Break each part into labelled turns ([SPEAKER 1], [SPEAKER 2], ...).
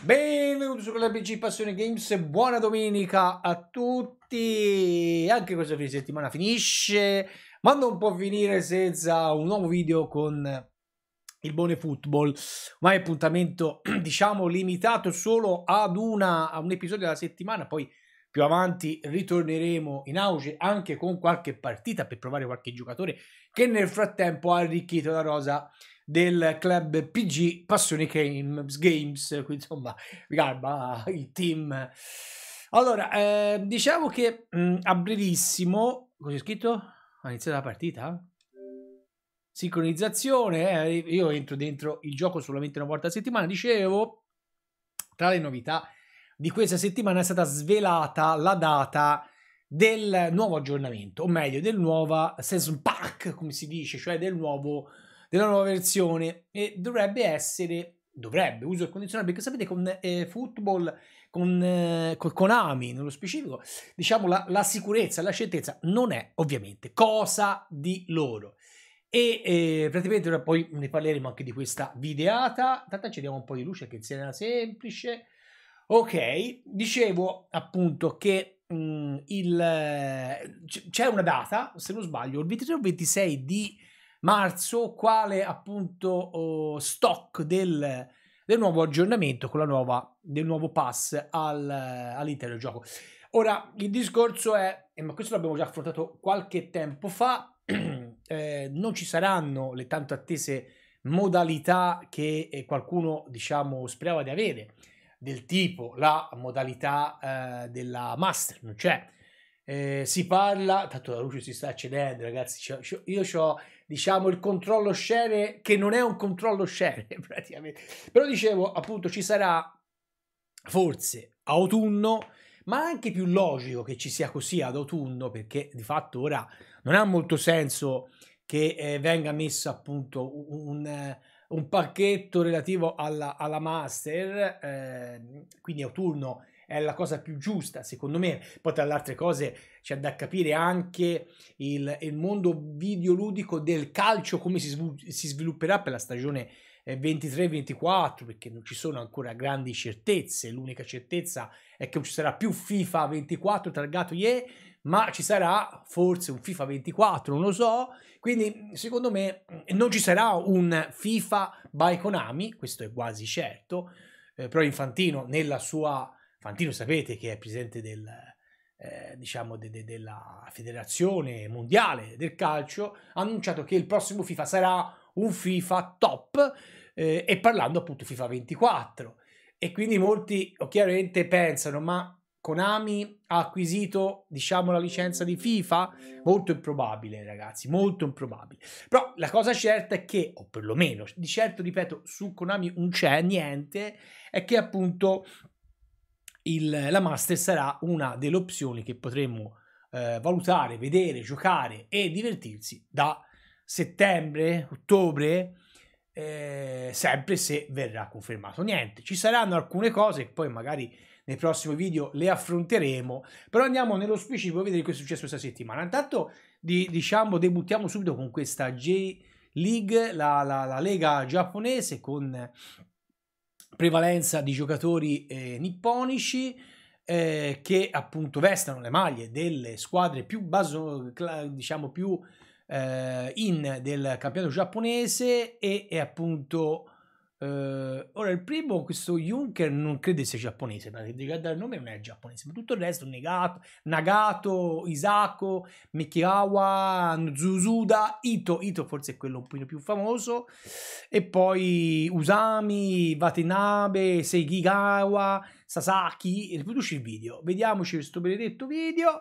[SPEAKER 1] Benvenuti su LBG Passione Games buona domenica a tutti! Anche questo fine settimana finisce, ma non può finire senza un nuovo video con il buone football. Ma è appuntamento, diciamo, limitato solo ad una, un episodio alla settimana, poi più avanti ritorneremo in auge anche con qualche partita per provare qualche giocatore che nel frattempo ha arricchito la rosa del club PG Passioni Games, Games quindi insomma, garba il team. Allora, eh, diciamo che mh, mm, a brevissimo, cos'è scritto? Ha iniziato la partita? Sincronizzazione, eh, io entro dentro il gioco solamente una volta a settimana, dicevo, tra le novità di questa settimana è stata svelata la data del nuovo aggiornamento, o meglio del nuovo season pack, come si dice, cioè del nuovo della nuova versione e dovrebbe essere, dovrebbe, uso il condizionale perché sapete con eh, football, con, eh, con Konami nello specifico, diciamo la, la sicurezza, la certezza non è ovviamente cosa di loro. E eh, praticamente ora poi ne parleremo anche di questa videata. Tanto ci diamo un po' di luce che sia semplice. Ok, dicevo appunto che mh, mm, il, eh, c- c'è una data, se non sbaglio, il 23 o 26 di marzo, quale appunto oh, stock del, del, nuovo aggiornamento con la nuova, del nuovo pass al, all'intero gioco. Ora, il discorso è, eh, ma questo l'abbiamo già affrontato qualche tempo fa, eh, non ci saranno le tanto attese modalità che eh, qualcuno, diciamo, sperava di avere, del tipo la modalità eh, della master, non c'è eh, si parla, tanto la luce si sta accedendo, ragazzi. C'ho, c'ho, io ho, diciamo, il controllo share che non è un controllo share praticamente. Però dicevo, appunto, ci sarà forse autunno, ma anche più logico che ci sia così ad autunno perché di fatto ora non ha molto senso che eh, venga messo appunto un, un pacchetto relativo alla, alla master, eh, quindi autunno è la cosa più giusta, secondo me. Poi, tra le altre cose, c'è da capire anche il, il mondo videoludico del calcio, come si, si svilupperà per la stagione 23-24 eh, perché non ci sono ancora grandi certezze. L'unica certezza è che non ci sarà più FIFA 24 targato IE, ma ci sarà forse un FIFA 24, non lo so. Quindi secondo me non ci sarà un FIFA by Konami, questo è quasi certo. Eh, però Infantino nella sua Fantino sapete che è presidente del, eh, diciamo de, de, della federazione mondiale del calcio, ha annunciato che il prossimo FIFA sarà un FIFA top eh, e parlando appunto FIFA 24. E quindi molti oh, chiaramente pensano, ma Konami ha acquisito, diciamo, la licenza di FIFA? Molto improbabile, ragazzi, molto improbabile. Però la cosa certa è che, o perlomeno, di certo, ripeto, su Konami non c'è niente, è che appunto il, la Master sarà una delle opzioni che potremo eh, valutare, vedere, giocare e divertirsi da settembre, ottobre, eh, sempre se verrà confermato niente. Ci saranno alcune cose che poi magari nei prossimi video le affronteremo, però andiamo nello specifico a vedere cosa è successo questa settimana. Intanto di, diciamo debuttiamo subito con questa J League, la, la, la lega giapponese con prevalenza di giocatori eh, nipponici eh, che appunto vestano le maglie delle squadre più, basso, diciamo più eh, in del campionato giapponese e, e appunto Uh, ora, il primo, questo Juncker, non credo sia giapponese, perché dal nome non è giapponese, ma tutto il resto, Negato, Nagato, Isako, Mikiawa, Nzuzuda, Ito, Ito forse è quello un po' più famoso, e poi Usami, Watanabe, Seigigawa, Sasaki, riproduci il video, vediamoci questo benedetto video,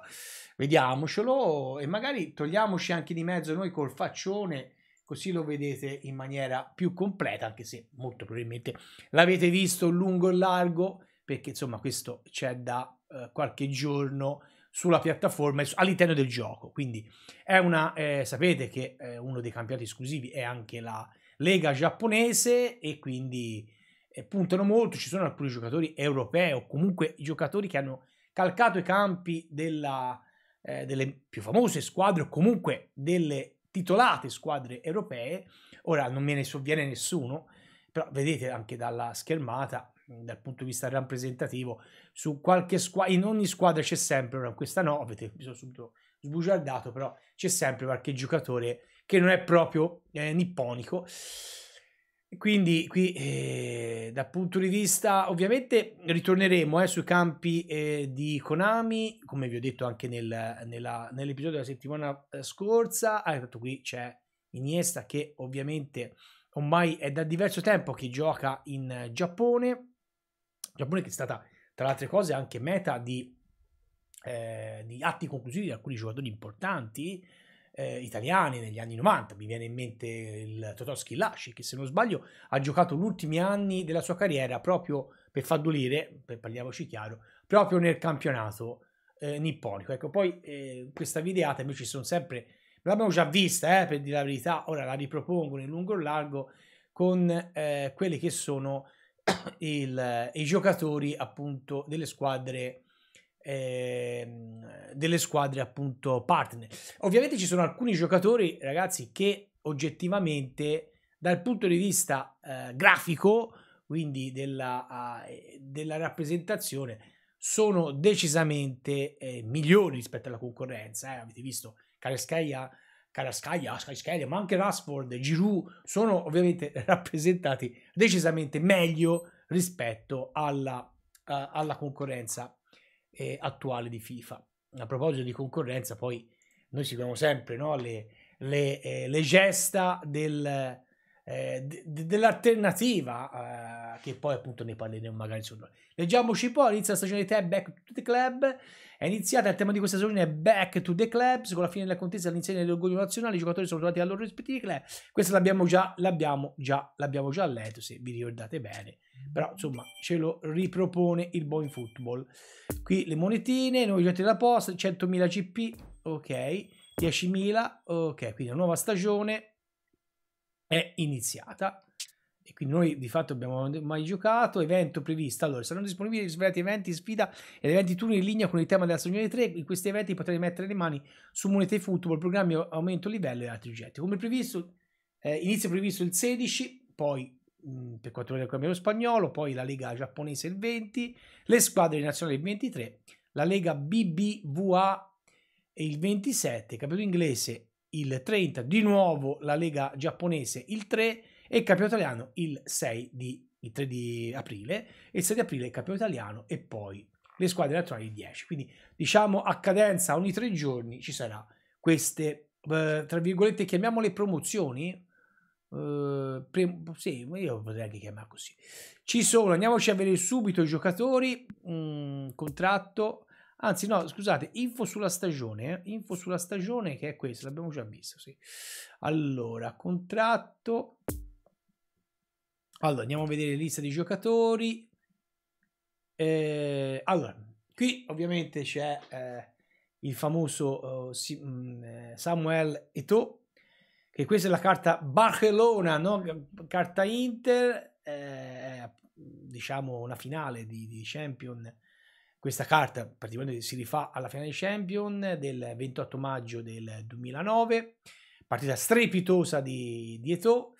[SPEAKER 1] vediamocelo, e magari togliamoci anche di mezzo noi col faccione, così lo vedete in maniera più completa, anche se molto probabilmente l'avete visto lungo e largo, perché insomma questo c'è da eh, qualche giorno sulla piattaforma all'interno del gioco. Quindi è una, eh, sapete che eh, uno dei campionati esclusivi è anche la Lega giapponese e quindi eh, puntano molto, ci sono alcuni giocatori europei o comunque giocatori che hanno calcato i campi della, eh, delle più famose squadre o comunque delle titolate squadre europee, ora non me ne sovviene nessuno, però vedete anche dalla schermata, dal punto di vista rappresentativo, su qualche squadra, in ogni squadra c'è sempre, ora questa no, avete, mi sono subito sbugiardato, però c'è sempre qualche giocatore che non è proprio eh, nipponico. Quindi qui eh, dal punto di vista ovviamente ritorneremo eh, sui campi eh, di Konami, come vi ho detto anche nel, nell'episodio della settimana eh, scorsa, ah, tanto qui c'è Iniesta che ovviamente ormai è da diverso tempo che gioca in eh, Giappone, Giappone che è stata tra le altre cose anche meta di, eh, di atti conclusivi di alcuni giocatori importanti, eh, italiane negli anni 90. Mi viene in mente il Totoschi Lasci, che se non sbaglio ha giocato gli ultimi anni della sua carriera proprio per fadulire, per parliamoci chiaro, proprio nel campionato eh, nipponico. Ecco, poi eh, questa videata invece sono sempre, l'abbiamo già vista, eh, per dire la verità, ora la ripropongo in lungo e largo con eh, quelli che sono il, i giocatori appunto delle squadre Ehm, delle squadre appunto partner. Ovviamente ci sono alcuni giocatori, ragazzi, che oggettivamente dal punto di vista eh, grafico, quindi della, eh, della, rappresentazione, sono decisamente eh, migliori rispetto alla concorrenza. Eh. Avete visto Carascaia, Carascaia, Carascaia, ma anche Rasford, Giroud sono ovviamente rappresentati decisamente meglio rispetto alla, eh, alla concorrenza eh, attuale di FIFA. A proposito di concorrenza, poi noi seguiamo sempre no? le, le, eh, le gesta del, eh, dell'alternativa, eh, che poi appunto ne parleremo magari su noi. Leggiamoci poi, inizia la stagione di te Back to the Club, è iniziata, il tema di questa stagione è Back to the Clubs, con la fine della contesa all'insieme dell'orgoglio nazionale, i giocatori sono tornati ai loro rispettivi club, questo l'abbiamo già, l'abbiamo già, l'abbiamo già letto, se vi ricordate bene, però insomma ce lo ripropone il Boeing Football. Qui le monetine, nuovi oggetti della posta, 100.000 CP, ok, 10.000, ok, quindi una nuova stagione, è iniziata e quindi noi di fatto abbiamo mai giocato. Evento previsto. Allora, saranno disponibili svariati eventi, sfida ed eventi turni in linea con il tema della stagione 3. In questi eventi potrete mettere le mani su monete football, programmi aumento livello e altri oggetti. Come previsto, eh, inizio previsto il 16, poi mh, mm, per quanto riguarda il campionato spagnolo, poi la Lega giapponese il 20, le squadre nazionali il 23, la Lega BBVA il 27, capito inglese il 30, di nuovo la Lega giapponese il 3 e il campionato italiano il 6 di, il 3 di aprile il 6 di aprile il campionato italiano e poi le squadre nazionali il 10. Quindi diciamo a cadenza ogni tre giorni ci sarà queste, eh, tra virgolette, chiamiamole promozioni. Eh, pre- sì, io potrei anche chiamare così. Ci sono, andiamoci a vedere subito i giocatori. Mm, contratto Anzi, no, scusate, info sulla stagione. Eh? Info sulla stagione che è questa, l'abbiamo già visto. Sì. Allora, contratto. Allora, andiamo a vedere lista di giocatori. Eh, allora, qui ovviamente c'è eh, il famoso oh, mm, eh, Samuel Eto'o, che questa è la carta Barcellona, no? carta Inter, eh, diciamo una finale di, di Champions questa carta praticamente si rifà alla finale champion del 28 maggio del 2009, partita strepitosa di, di Eto,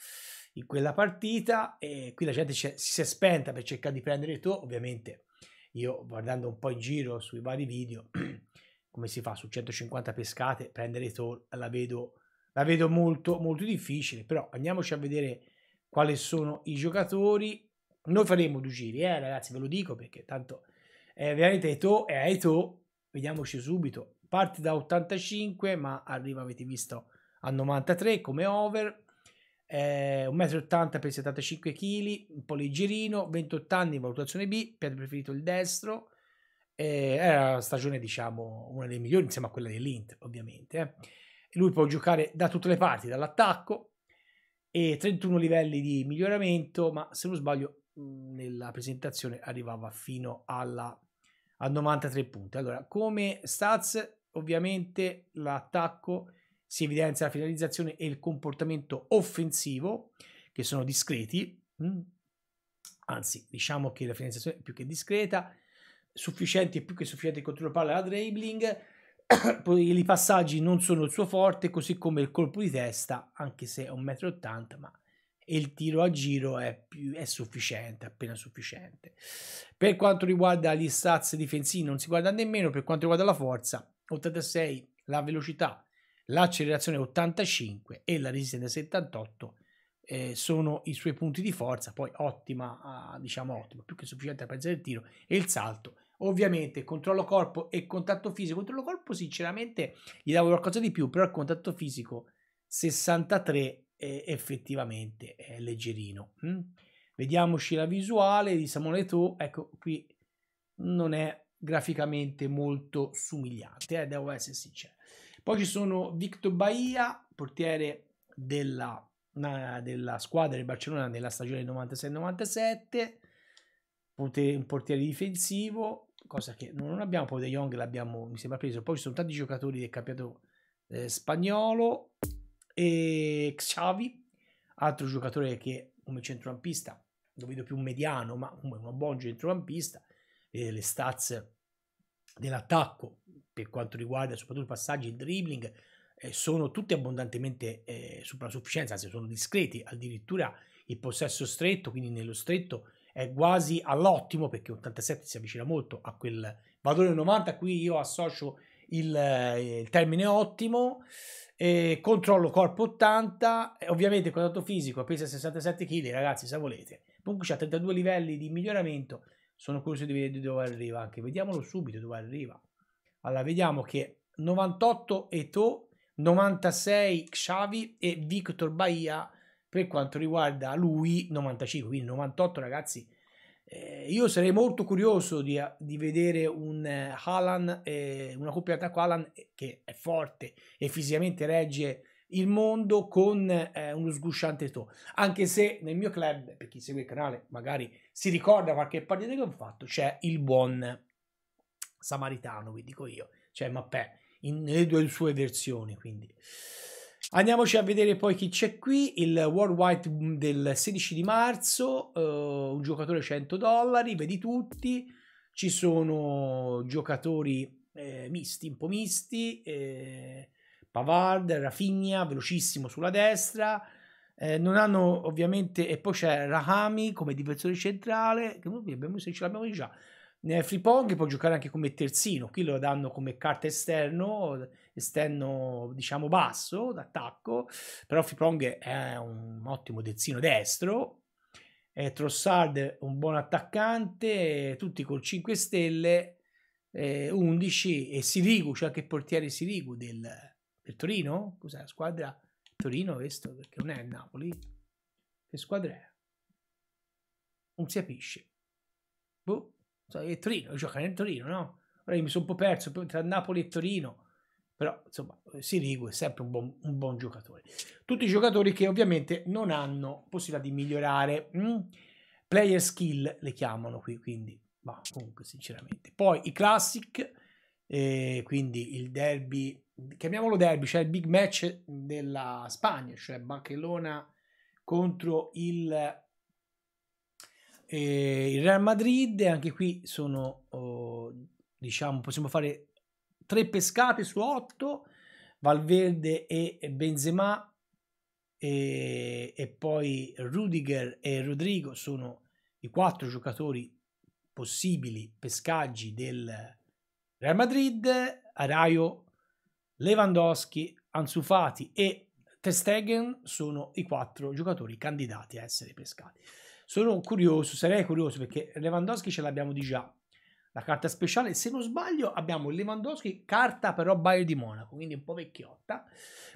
[SPEAKER 1] in quella partita e qui la gente si è spenta per cercare di prendere Eto'o, ovviamente io guardando un po' in giro sui vari video, come si fa su 150 pescate, prendere Eto'o la vedo, la vedo molto, molto difficile, però andiamoci a vedere quali sono i giocatori. Noi faremo due giri, eh, ragazzi, ve lo dico perché tanto eh, vieni Eto è Eto, vediamoci subito, parte da 85 ma arriva, avete visto, a 93 come over, eh, 1,80 m per 75 kg, un po' leggerino, 28 anni, valutazione B, per preferito il destro, eh, era la stagione diciamo una delle migliori insieme a quella dell'Inter ovviamente. Eh. Lui può giocare da tutte le parti, dall'attacco, e 31 livelli di miglioramento, ma se non sbaglio mm, nella presentazione arrivava fino alla a 93 punti. Allora, come stats, ovviamente l'attacco si evidenzia la finalizzazione e il comportamento offensivo, che sono discreti, mm? anzi diciamo che la finalizzazione è più che discreta, sufficiente e più che sufficienti il controllo palla alla dribbling, i passaggi non sono il suo forte, così come il colpo di testa, anche se è 1,80 m, ma e il tiro a giro è, più, è sufficiente, appena sufficiente. Per quanto riguarda gli stats difensivi non si guarda nemmeno, per quanto riguarda la forza 86, la velocità, l'accelerazione 85 e la resistenza 78 eh, sono i suoi punti di forza, poi ottima, diciamo ottima, più che sufficiente a pensare il tiro e il salto. Ovviamente controllo corpo e contatto fisico, controllo corpo sinceramente gli davo qualcosa di più, però il contatto fisico 63 eh, effettivamente è leggerino. Mm? Vediamoci la visuale di Samuele To, ecco qui non è graficamente molto somigliante, eh, devo essere sincero. Poi ci sono Victor Bahia, portiere della, della squadra del Barcellona nella stagione 96-97, un portiere difensivo, cosa che non abbiamo, poi De Jong l'abbiamo, mi sembra, preso. Poi ci sono tanti giocatori del campionato eh, spagnolo, e Xavi, altro giocatore che come centrocampista lo vedo più mediano, ma come un buon centrocampista, vede le stats dell'attacco per quanto riguarda soprattutto i passaggi, il dribbling, eh, sono tutti abbondantemente eh, sufficienza, anzi sono discreti, addirittura il possesso stretto, quindi nello stretto è quasi all'ottimo perché 87 si avvicina molto a quel valore 90 a cui io associo il, eh, il termine ottimo, eh, controllo corpo 80, ovviamente contatto fisico, pesa 67 kg, ragazzi se volete. Comunque c'ha 32 livelli di miglioramento, sono curioso di vedere dove arriva anche, vediamolo subito dove arriva. Allora, vediamo che 98 Eto, 96 Xavi e Victor Bahia per quanto riguarda lui 95, quindi 98 ragazzi eh, io sarei molto curioso di, di vedere un eh, Alan, eh, una coppia di attacco Haaland eh, che è forte e fisicamente regge il mondo con eh, uno sgusciante to. Anche se nel mio club, per chi segue il canale magari si ricorda qualche partita che ho fatto, c'è il buon samaritano, vi dico io, cioè Mappè, nelle due sue versioni. Quindi Andiamoci a vedere poi chi c'è qui, il Worldwide del 16 di marzo, eh, un giocatore 100 dollari, vedi tutti, ci sono giocatori eh, misti, un po' misti, eh, Pavard, Rafinha, velocissimo sulla destra, eh, non hanno ovviamente, e poi c'è Rahami come difensore centrale, che noi abbiamo, se ce l'abbiamo già, Fripong può giocare anche come terzino, qui lo danno come carta esterno esterno diciamo basso d'attacco, però Fiprong è un ottimo terzino destro, eh, Trossard un buon attaccante, tutti col 5 stelle, eh, 11 e Sirigu, c'è cioè anche il portiere Sirigu del, del Torino, cos'è la squadra? Torino questo perché non è il Napoli, che squadra è? Non si capisce. Boh, è Torino, gioca nel Torino, no? Ora mi sono un po' perso tra Napoli e Torino però insomma Sirigu è sempre un buon, un buon giocatore. Tutti i giocatori che ovviamente non hanno possibilità di migliorare, mm. player skill le chiamano qui, quindi ma comunque sinceramente. Poi i classic, eh, quindi il derby, chiamiamolo derby, cioè il big match della Spagna, cioè Barcellona contro il eh, il Real Madrid, anche qui sono, oh, diciamo, possiamo fare tre pescate su otto, Valverde e Benzema e, e poi Rudiger e Rodrigo sono i quattro giocatori possibili pescaggi del Real Madrid, Araio, Lewandowski, Anzufati e Testegen sono i quattro giocatori candidati a essere pescati. Sono curioso, sarei curioso perché Lewandowski ce l'abbiamo di già, la carta speciale. Se non sbaglio, abbiamo Lewandowski, carta però Bayern di Monaco, quindi un po' vecchiotta.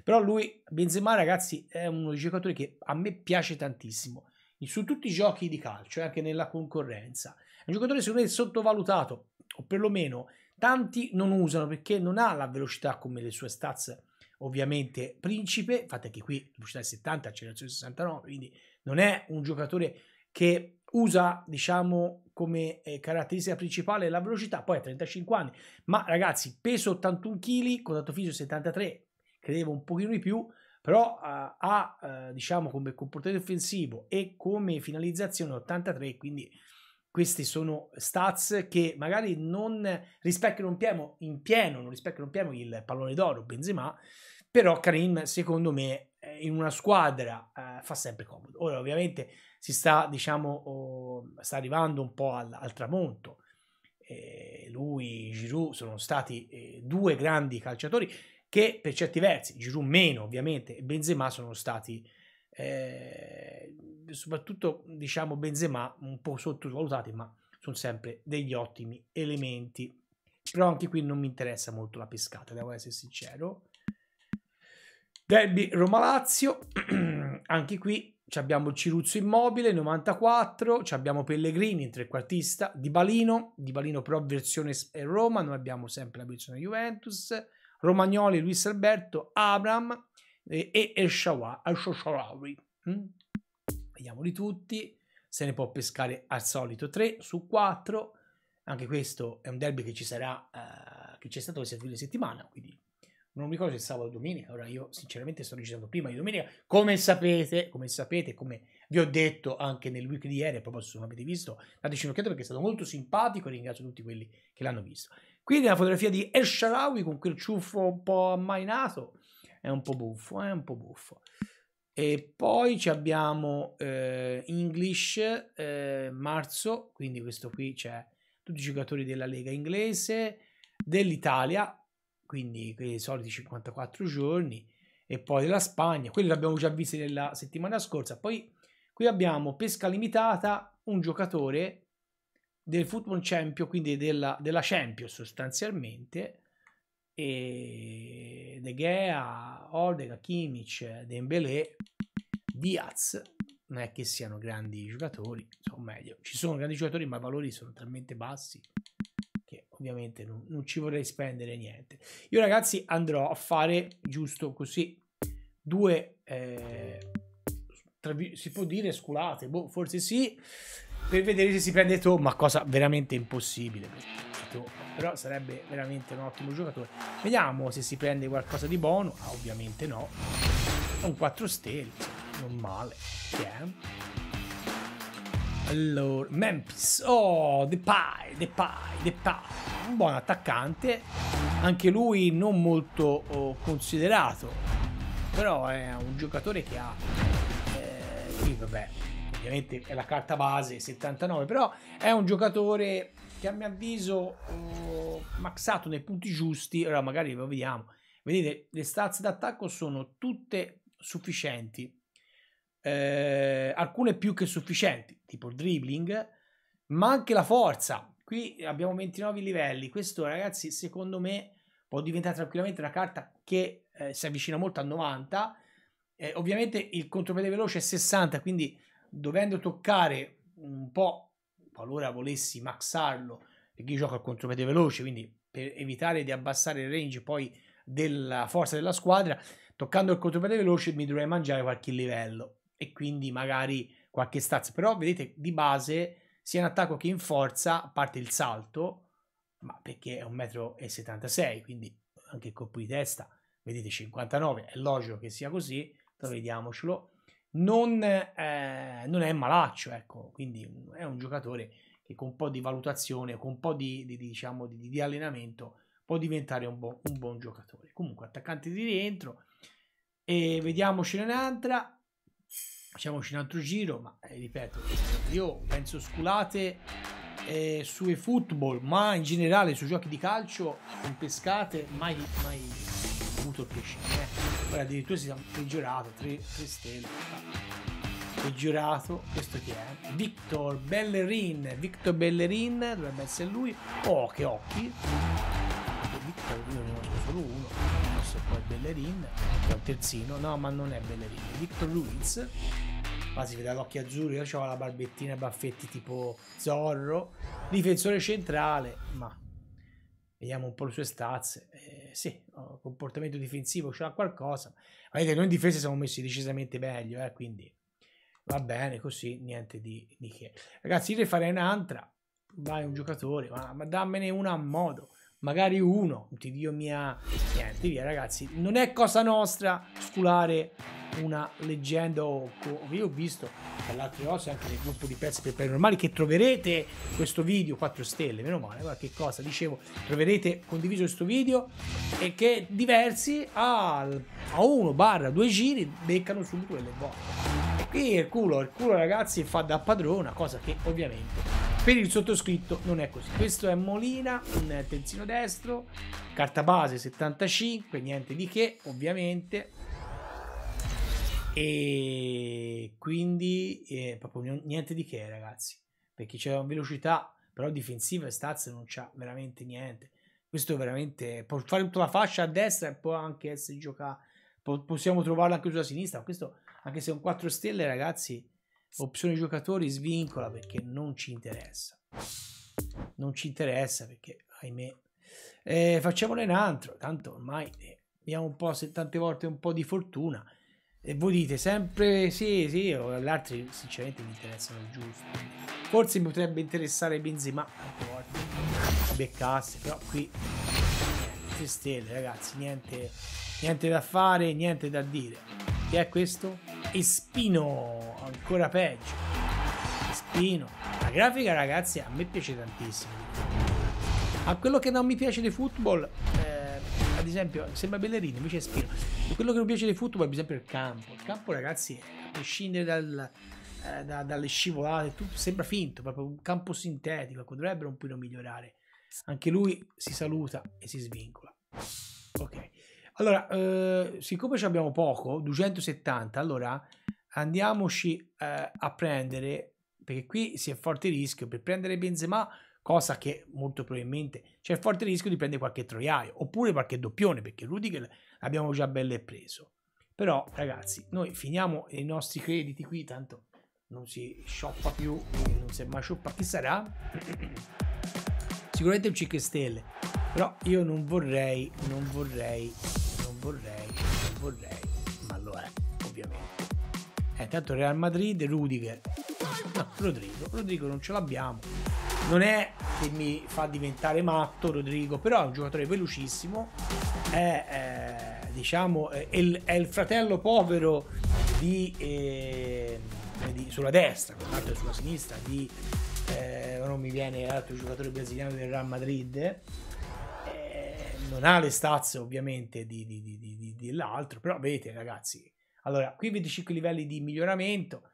[SPEAKER 1] Però lui, Benzema, ragazzi, è uno giocatore che a me piace tantissimo. Su tutti i giochi di calcio, anche nella concorrenza. È un giocatore secondo me sottovalutato, o perlomeno tanti non usano perché non ha la velocità come le sue stats ovviamente principe, infatti anche qui velocità 70, accelerazione 69, quindi non è un giocatore che usa, diciamo, come eh, caratteristica principale la velocità, poi ha 35 anni. Ma ragazzi, peso 81 kg, contatto fisico 73, credevo un pochino di più, però uh, ha, uh, diciamo, come comportamento offensivo e come finalizzazione 83, quindi questi sono stats che magari non rispecchiano in pieno, in pieno, non rispecchiano in pieno il pallone d'oro Benzema, però Karim secondo me eh, in una squadra eh, fa sempre comodo. Ora ovviamente si sta, diciamo, oh, sta arrivando un po' al, al tramonto. Eh, lui, Giroud sono stati eh, due grandi calciatori che per certi versi, Giroud meno ovviamente, e Benzema sono stati eh, soprattutto diciamo Benzema un po' sottovalutati, ma sono sempre degli ottimi elementi. Però anche qui non mi interessa molto la pescata, devo essere sincero. Derby Roma-Lazio, anche qui abbiamo Ciruzzo Immobile 94, abbiamo Pellegrini in trequartista, Di Balino, Di Balino però versione eh, Roma, noi abbiamo sempre la versione Juventus, Romagnoli, Luis Alberto, Abram eh, e, e El mm? Vediamoli tutti, se ne può pescare al solito 3 su 4, anche questo è un derby che ci sarà, eh, che c'è stato questa fine settimana, quindi non mi ricordo se è sabato o domenica, ora io sinceramente sto registrando prima di domenica, come sapete, come sapete, come vi ho detto anche nel week di ieri, a proposito se non avete visto, dateci un'occhiata perché è stato molto simpatico ringrazio tutti quelli che l'hanno visto. Quindi la fotografia di El Sharawi con quel ciuffo un po' ammainato, è un po' buffo, è eh, un po' buffo. E poi ci abbiamo eh, English eh, marzo, quindi questo qui c'è tutti i giocatori della Lega inglese, dell'Italia, quindi quei soliti 54 giorni, e poi la Spagna, quelli l'abbiamo già visti nella settimana scorsa. Poi qui abbiamo pesca limitata, un giocatore del Football Champion, quindi della, della Champions sostanzialmente, e De Gea, Ordega, Kimmich, Dembélé, Diaz, non è che siano grandi giocatori, insomma meglio, ci sono grandi giocatori ma i valori sono talmente bassi ovviamente non, non ci vorrei spendere niente. Io ragazzi andrò a fare giusto così due, eh, tra, si può dire sculate, boh, forse sì, per vedere se si prende ma cosa veramente impossibile. Però sarebbe veramente un ottimo giocatore. Vediamo se si prende qualcosa di buono. Ah, ovviamente no. Un 4 stelle, non male. Yeah. Allora, Memphis, oh, The The Pie, Pie, The Pie. un buon attaccante, anche lui non molto oh, considerato, però è un giocatore che ha, eh, sì, vabbè, ovviamente è la carta base 79, però è un giocatore che a mio avviso oh, maxato nei punti giusti, ora allora magari lo vediamo, vedete le stazze d'attacco sono tutte sufficienti, eh, alcune più che sufficienti, tipo il dribbling, ma anche la forza. Qui abbiamo 29 livelli. Questo, ragazzi, secondo me può diventare tranquillamente una carta che eh, si avvicina molto a 90. Eh, ovviamente il contropiede veloce è 60, quindi dovendo toccare un po', qualora volessi maxarlo, perché io gioco al contropiede veloce, quindi per evitare di abbassare il range poi della forza della squadra, toccando il contropiede veloce mi dovrei mangiare qualche livello e quindi magari qualche stazza. Però vedete di base sia in attacco che in forza, a parte il salto, ma perché è 1,76 m, quindi anche il colpo di testa, vedete 59, è logico che sia così, però vediamocelo. Non, eh, non è malaccio, ecco, quindi è un giocatore che con un po' di valutazione, con un po' di, di, diciamo, di, di allenamento può diventare un, buon, un buon giocatore. Comunque attaccante di rientro e vediamocene un'altra facciamoci un altro giro, ma eh, ripeto, io penso sculate eh, sui football, ma in generale sui giochi di calcio, in pescate, mai, mai avuto il piacere. Eh. Poi addirittura si è peggiorato, 3, 3 stelle. Peggiorato, questo chi è? Victor Bellerin, Victor Bellerin, dovrebbe essere lui. Oh, che occhi! Victor, io ne ho solo uno. Ruiz, poi Bellerin, ecco il terzino, no ma non è Bellerin, Victor Ruiz, ma si vede l'occhio azzurro, io ho la barbettina e baffetti tipo Zorro, difensore centrale, ma vediamo un po' le sue stazze, eh, sì, comportamento difensivo c'ha qualcosa, vedete noi in difesa siamo messi decisamente meglio, eh, quindi va bene così, niente di, di che. Ragazzi, io farei un'altra, vai un giocatore, ma, ma dammene una a modo magari uno, ti dio mia, niente, via ragazzi, non è cosa nostra sculare una leggenda o io ho visto tra le altre cose anche nel gruppo di pezzi per paranormali che troverete questo video 4 stelle meno male guarda che cosa dicevo troverete condiviso questo video e che diversi al, a uno barra due giri beccano subito quelle volte qui il culo il culo ragazzi fa da padrona cosa che ovviamente per il sottoscritto non è così. Questo è Molina, un terzino destro, carta base 75, niente di che ovviamente. E quindi eh, proprio niente di che ragazzi, perché c'è una velocità, però difensiva e stazza non c'ha veramente niente. Questo veramente può fare tutta la fascia a destra e può anche essere giocato. Possiamo trovarlo anche sulla sinistra. Questo, anche se è un 4 stelle, ragazzi, Opzione giocatori svincola perché non ci interessa. Non ci interessa perché, ahimè, eh, facciamone un altro. Tanto ormai eh, abbiamo un po', se, tante volte un po' di fortuna. E voi dite sempre sì, sì, o gli altri sinceramente mi interessano il giusto. Forse mi potrebbe interessare Benzema, tante volte beccasse, però qui 3 eh, stelle ragazzi, niente, niente da fare, niente da dire. Che è questo? Espino, ancora peggio. Espino. La grafica, ragazzi, a me piace tantissimo. A quello che non mi piace di football, eh, ad esempio, sembra ballerino, invece è Espino. Quello che non piace di football, ad esempio, è il campo. Il campo, ragazzi, a prescindere dal, eh, da, dalle scivolate, tutto, sembra finto, proprio un campo sintetico, ecco, dovrebbero un po' migliorare. Anche lui si saluta e si svincola. Ok. Allora, eh, siccome ci abbiamo poco, 270, allora andiamoci eh, a prendere, perché qui si è forte rischio, per prendere Benzema, cosa che molto probabilmente c'è forte rischio di prendere qualche troiaio, oppure qualche doppione, perché Rudiger l'abbiamo già belle preso. Però, ragazzi, noi finiamo i nostri crediti qui, tanto non si scioppa più, non si è mai shoppa, chi sarà? Sicuramente un 5 stelle, però io non vorrei, non vorrei vorrei, non vorrei, ma lo è, ovviamente. Eh, tanto Real Madrid, Rudiger. No, Rodrigo, Rodrigo non ce l'abbiamo. Non è che mi fa diventare matto Rodrigo, però è un giocatore velocissimo. È, eh, diciamo, è, è, il, fratello povero di, eh, di sulla destra, quell'altro sulla sinistra, di... Eh, non mi viene l'altro giocatore brasiliano del Real Madrid non ha le stazze ovviamente di, di, di, dell'altro, però vedete ragazzi, allora qui 25 livelli di miglioramento,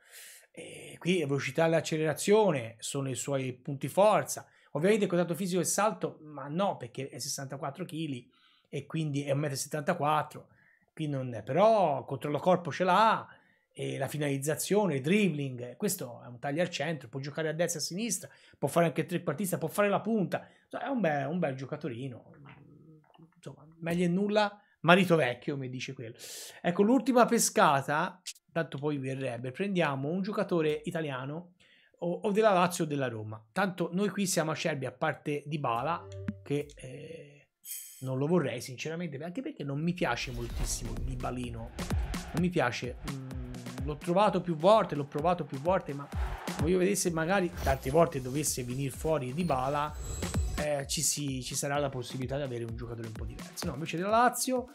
[SPEAKER 1] eh, qui velocità e accelerazione sono i suoi punti forza, ovviamente il contatto fisico e salto, ma no perché è 64 kg e quindi è 1,74 m, qui non è, però controllo corpo ce l'ha, e la finalizzazione, il dribbling, questo è un taglio al centro, può giocare a destra e a sinistra, può fare anche il trequartista, può fare la punta, è un bel, un bel giocatorino, meglio è nulla, marito vecchio, mi dice quello. Ecco, l'ultima pescata, tanto poi verrebbe, prendiamo un giocatore italiano o, o, della Lazio o della Roma. Tanto noi qui siamo acerbi a parte di Bala, che eh, non lo vorrei sinceramente, anche perché non mi piace moltissimo di Balino. Non mi piace, mh, mm, l'ho trovato più volte, l'ho provato più volte, ma voglio vedere se magari tante volte dovesse venire fuori di Bala eh, ci, si, ci, sarà la possibilità di avere un giocatore un po' diverso. No, invece della Lazio,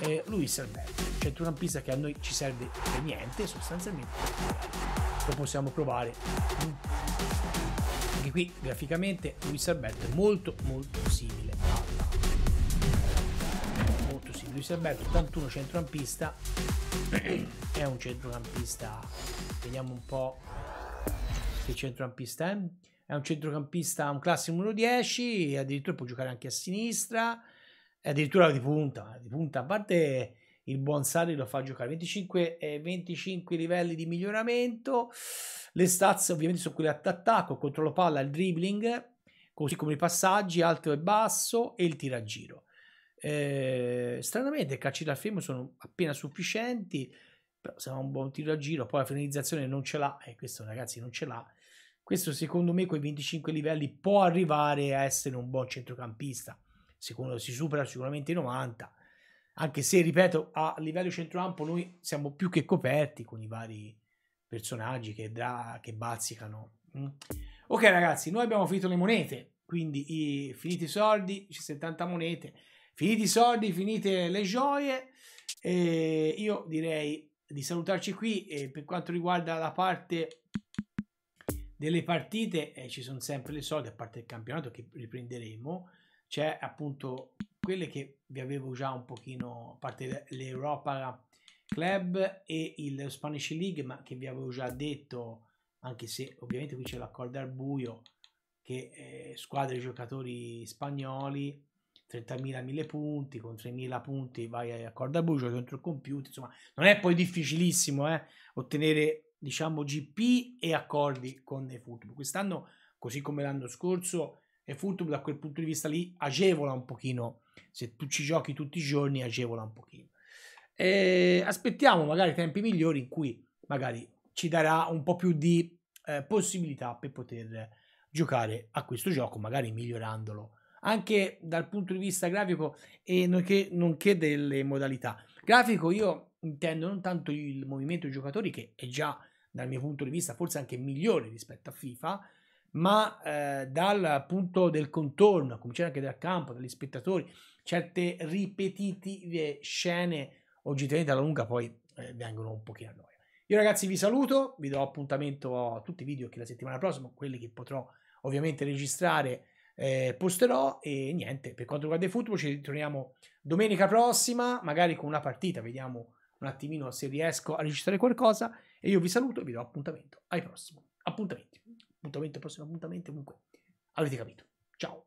[SPEAKER 1] eh, lui serve. centrocampista che a noi ci serve per niente, sostanzialmente. Lo possiamo provare. Anche qui, graficamente, lui Alberto è molto, molto simile alla. Molto simile. Luis Alberto, 81 centrocampista, è un centrocampista. Vediamo un po' che centrocampista è è un centrocampista, un classico numero 10 addirittura può giocare anche a sinistra, addirittura di punta, di punta, a parte il buon Sarri lo fa giocare 25, eh, 25 livelli di miglioramento, le stazze ovviamente sono quelle attacco, controllo palla, il dribbling, così come i passaggi alto e basso e il tira tiragiro. Eh, stranamente i calci dal fermo sono appena sufficienti, però se ha un buon tiro a giro, poi la finalizzazione non ce l'ha, e eh, questo ragazzi non ce l'ha, questo secondo me con i 25 livelli può arrivare a essere un buon centrocampista. Secondo si supera sicuramente i 90, anche se ripeto a livello centrocampo noi siamo più che coperti con i vari personaggi che, dra- che bazzicano. Mm. Ok ragazzi, noi abbiamo finito le monete, quindi i, finiti i soldi, 70 monete, finiti i soldi, finite le gioie. E io direi di salutarci qui e per quanto riguarda la parte delle partite eh, ci sono sempre le solite, a parte il campionato che riprenderemo, c'è appunto quelle che vi avevo già un pochino, a parte l'Europa Club e il Spanish League, ma che vi avevo già detto, anche se ovviamente qui c'è l'accordo al buio, che eh, squadre giocatori spagnoli 30.000 1000 punti con 3.000 punti vai a corda buio contro il computer insomma non è poi difficilissimo eh, ottenere diciamo GP e accordi con eFootball. Quest'anno, così come l'anno scorso, eFootball da quel punto di vista lì agevola un pochino, se tu ci giochi tutti i giorni agevola un pochino. E aspettiamo magari tempi migliori in cui magari ci darà un po' più di eh, possibilità per poter giocare a questo gioco, magari migliorandolo anche dal punto di vista grafico e nonché, nonché delle modalità. Grafico io intendo non tanto il movimento dei giocatori che è già dal mio punto di vista forse anche migliore rispetto a FIFA, ma eh, dal punto del contorno, a cominciare anche dal campo, dagli spettatori, certe ripetitive eh, scene oggettivamente alla lunga poi eh, vengono un pochino a noi. Io ragazzi vi saluto, vi do appuntamento a tutti i video che la settimana prossima, quelli che potrò ovviamente registrare, eh, posterò e niente, per quanto riguarda il football ci ritroviamo domenica prossima, magari con una partita, vediamo un attimino se riesco a registrare qualcosa e io vi saluto e vi do appuntamento ai prossimi appuntamenti. Appuntamento, prossimo appuntamento, comunque. Avete capito. Ciao.